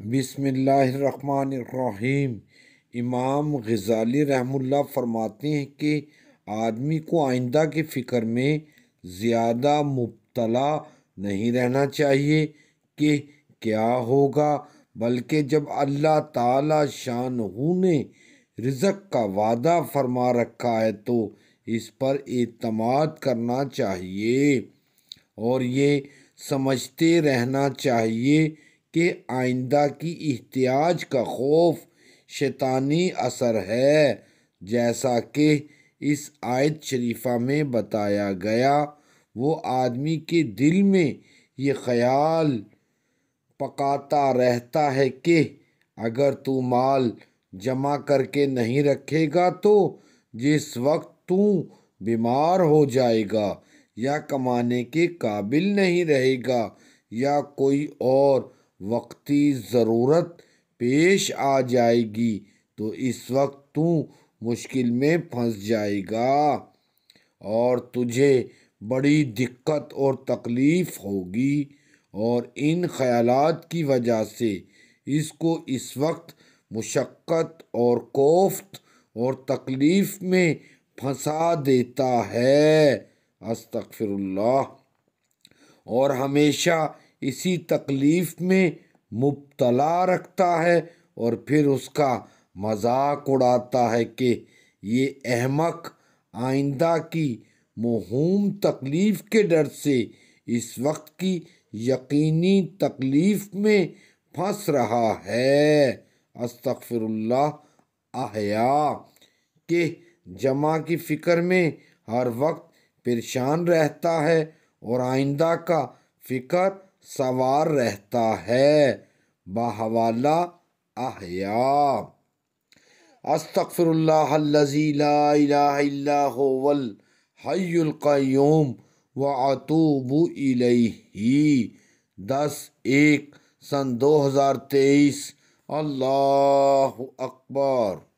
बिसमीम इमाम गज़ाली रहमुल्ला फरमाते हैं कि आदमी को आइंदा की फ़िक्र में ज़्यादा मुबतला नहीं रहना चाहिए कि क्या होगा बल्कि जब अल्लाह ताला शान ने रिजक का वादा फरमा रखा है तो इस पर अतमाद करना चाहिए और ये समझते रहना चाहिए कि आइंदा की एहतियाज का खौफ शैतानी असर है जैसा कि इस आयत शरीफा में बताया गया वो आदमी के दिल में ये ख्याल पकाता रहता है कि अगर तू माल जमा करके नहीं रखेगा तो जिस वक्त तू बीमार हो जाएगा या कमाने के काबिल नहीं रहेगा या कोई और वक्ती ज़रूरत पेश आ जाएगी तो इस वक्त तू मुश्किल में फंस जाएगा और तुझे बड़ी दिक्कत और तकलीफ़ होगी और इन ख़यालात की वजह से इसको इस वक्त मुशक्क़त और कोफ्त और तकलीफ़ में फंसा देता है अस्तगफिरुल्लाह और हमेशा इसी तकलीफ़ में मुबतला रखता है और फिर उसका मजाक उड़ाता है कि ये अहमक आइंदा की महूम तकलीफ़ के डर से इस वक्त की यकीनी तकलीफ़ में फंस रहा है अस्तफ़िरुल्लाह आहया के जमा की फ़िक्र में हर वक्त परेशान रहता है और आइंदा का फ़िक्र सवार रहता है बाहवाला आहया अस्तफ़िरल्लाजीलावल हयुल्कयूम व अतूब इलही दस एक सन दो हज़ार तेईस अल्लाह अकबर